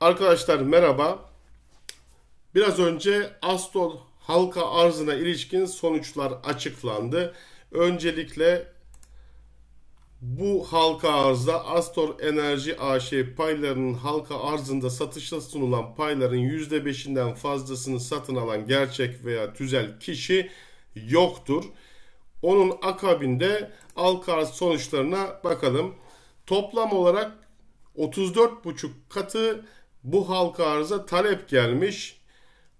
Arkadaşlar merhaba. Biraz önce Aston halka arzına ilişkin sonuçlar açıklandı. Öncelikle bu halka arzda Astor Enerji AŞ paylarının halka arzında satışa sunulan payların %5'inden fazlasını satın alan gerçek veya tüzel kişi yoktur. Onun akabinde halka arz sonuçlarına bakalım. Toplam olarak 34,5 katı bu halka arıza talep gelmiş.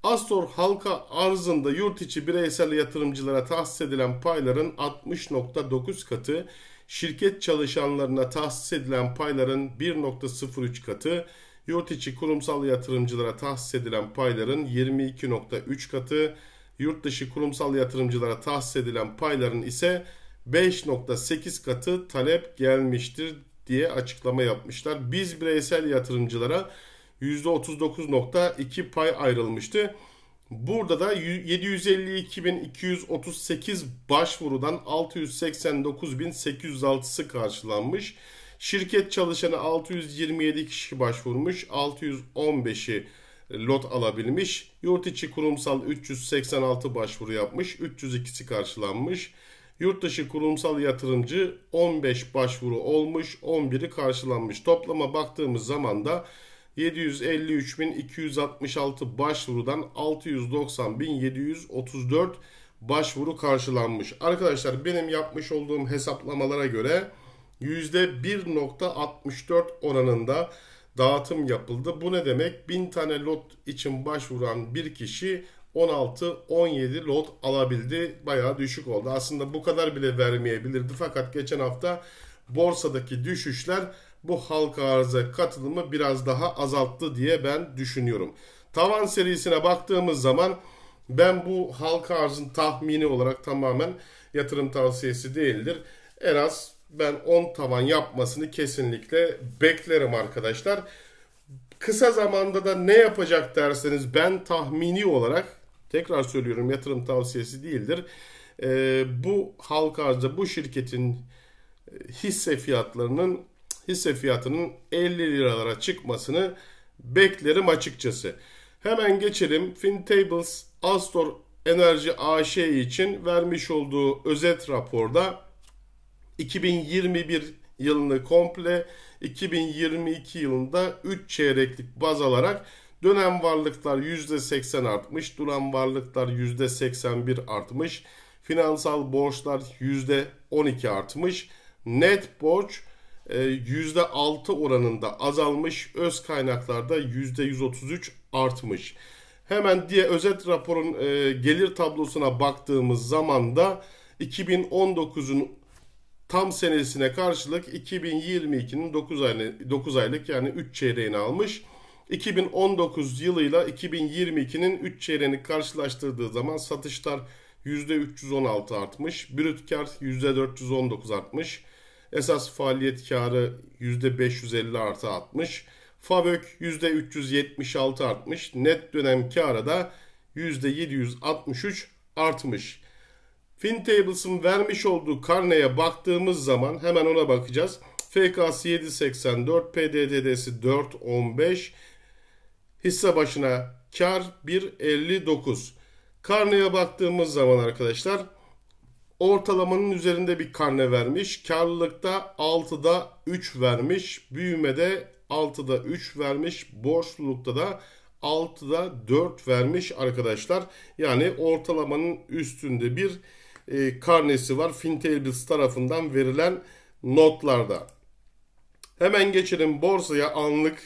Astor halka arzında yurt içi bireysel yatırımcılara tahsis edilen payların 60.9 katı, şirket çalışanlarına tahsis edilen payların 1.03 katı, yurt içi kurumsal yatırımcılara tahsis edilen payların 22.3 katı, yurt dışı kurumsal yatırımcılara tahsis edilen payların ise 5.8 katı talep gelmiştir diye açıklama yapmışlar. Biz bireysel yatırımcılara %39.2 pay ayrılmıştı. Burada da 752.238 başvurudan 689.806'sı karşılanmış. Şirket çalışanı 627 kişi başvurmuş. 615'i lot alabilmiş. Yurt içi kurumsal 386 başvuru yapmış. 302'si karşılanmış. Yurt dışı kurumsal yatırımcı 15 başvuru olmuş. 11'i karşılanmış. Toplama baktığımız zaman da 753.266 başvurudan 690.734 başvuru karşılanmış. Arkadaşlar benim yapmış olduğum hesaplamalara göre %1.64 oranında dağıtım yapıldı. Bu ne demek? 1000 tane lot için başvuran bir kişi 16-17 lot alabildi. Bayağı düşük oldu. Aslında bu kadar bile vermeyebilirdi. Fakat geçen hafta borsadaki düşüşler bu halka arıza katılımı biraz daha azalttı diye ben düşünüyorum. Tavan serisine baktığımız zaman ben bu halka arzın tahmini olarak tamamen yatırım tavsiyesi değildir. En az ben 10 tavan yapmasını kesinlikle beklerim arkadaşlar. Kısa zamanda da ne yapacak derseniz ben tahmini olarak tekrar söylüyorum yatırım tavsiyesi değildir. Ee, bu halka arzda bu şirketin hisse fiyatlarının hisse fiyatının 50 liralara çıkmasını beklerim açıkçası. Hemen geçelim FinTables Astor Enerji AŞ için vermiş olduğu özet raporda 2021 yılını komple 2022 yılında 3 çeyreklik baz alarak dönem varlıklar %80 artmış, duran varlıklar %81 artmış, finansal borçlar %12 artmış, net borç %6 ee, oranında azalmış, öz kaynaklarda %133 artmış. Hemen diye özet raporun e, gelir tablosuna baktığımız zaman da 2019'un tam senesine karşılık 2022'nin 9 aylık, 9 aylık yani 3 çeyreğini almış. 2019 yılıyla 2022'nin 3 çeyreğini karşılaştırdığı zaman satışlar %316 artmış, brüt kar %419 artmış. Esas faaliyet karı %550 artı 60. FAVÖK %376 artmış. Net dönem karı da %763 artmış. FinTables'ın vermiş olduğu karneye baktığımız zaman hemen ona bakacağız. FK'sı 7.84, PDDD'si 4.15, hisse başına kar 1.59. Karneye baktığımız zaman arkadaşlar Ortalamanın üzerinde bir karne vermiş. Karlılıkta 6'da 3 vermiş. Büyümede 6'da 3 vermiş. Borçlulukta da 6'da 4 vermiş arkadaşlar. Yani ortalamanın üstünde bir e, karnesi var. Fintelbis tarafından verilen notlarda. Hemen geçelim borsaya anlık.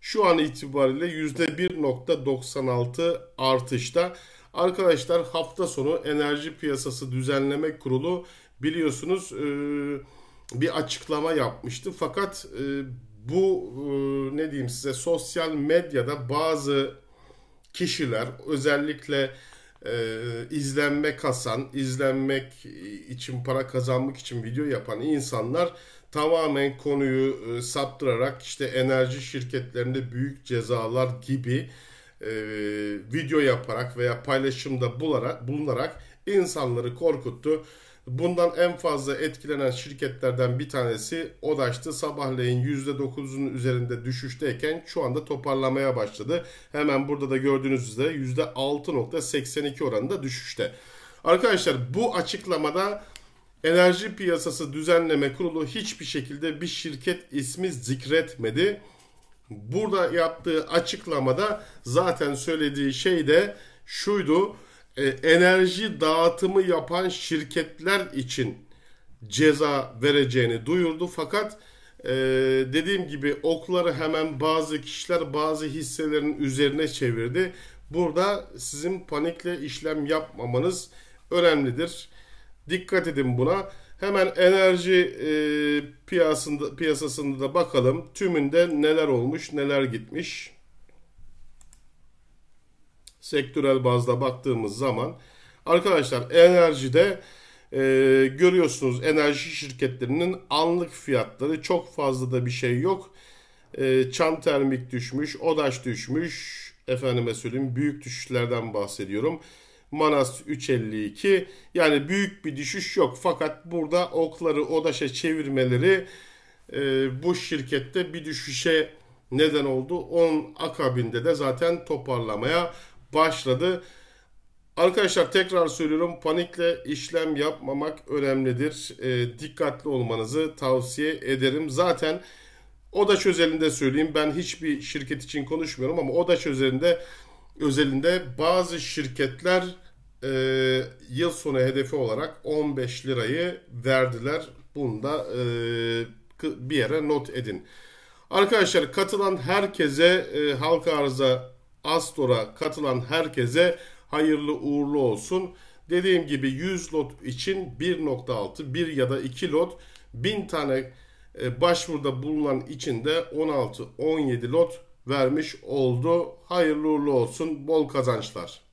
Şu an itibariyle %1.96 artışta. Arkadaşlar hafta sonu Enerji Piyasası Düzenleme Kurulu biliyorsunuz e, bir açıklama yapmıştı. Fakat e, bu e, ne diyeyim size sosyal medyada bazı kişiler özellikle izlenme kasan, izlenmek için para kazanmak için video yapan insanlar tamamen konuyu saptırarak işte enerji şirketlerinde büyük cezalar gibi e, video yaparak veya paylaşımda bularak, bulunarak insanları korkuttu. Bundan en fazla etkilenen şirketlerden bir tanesi Odaş'tı. Sabahleyin %9'un üzerinde düşüşteyken şu anda toparlamaya başladı. Hemen burada da gördüğünüz üzere %6.82 oranında düşüşte. Arkadaşlar bu açıklamada Enerji Piyasası Düzenleme Kurulu hiçbir şekilde bir şirket ismi zikretmedi. Burada yaptığı açıklamada zaten söylediği şey de şuydu. E, enerji dağıtımı yapan şirketler için ceza vereceğini duyurdu. Fakat e, dediğim gibi okları hemen bazı kişiler bazı hisselerin üzerine çevirdi. Burada sizin panikle işlem yapmamanız önemlidir. Dikkat edin buna. Hemen enerji e, piyasasında, piyasasında da bakalım. Tümünde neler olmuş, neler gitmiş. Sektörel bazda baktığımız zaman arkadaşlar enerjide e, görüyorsunuz enerji şirketlerinin anlık fiyatları çok fazla da bir şey yok. E, Çam Termik düşmüş, Odaş düşmüş. Efendime söyleyeyim büyük düşüşlerden bahsediyorum. Manas 3.52 yani büyük bir düşüş yok fakat burada okları odaşa çevirmeleri e, bu şirkette bir düşüşe neden oldu. Onun akabinde de zaten toparlamaya başladı. Arkadaşlar tekrar söylüyorum panikle işlem yapmamak önemlidir. E, dikkatli olmanızı tavsiye ederim. Zaten o da özelinde söyleyeyim ben hiçbir şirket için konuşmuyorum ama o da özelinde özelinde bazı şirketler e, yıl sonu hedefi olarak 15 lirayı verdiler. Bunu da e, bir yere not edin. Arkadaşlar katılan herkese e, halka arıza Astor'a katılan herkese hayırlı uğurlu olsun. Dediğim gibi 100 lot için 1.6 1 ya da 2 lot 1000 tane e, başvuruda bulunan için de 16 17 lot vermiş oldu. Hayırlı uğurlu olsun. Bol kazançlar.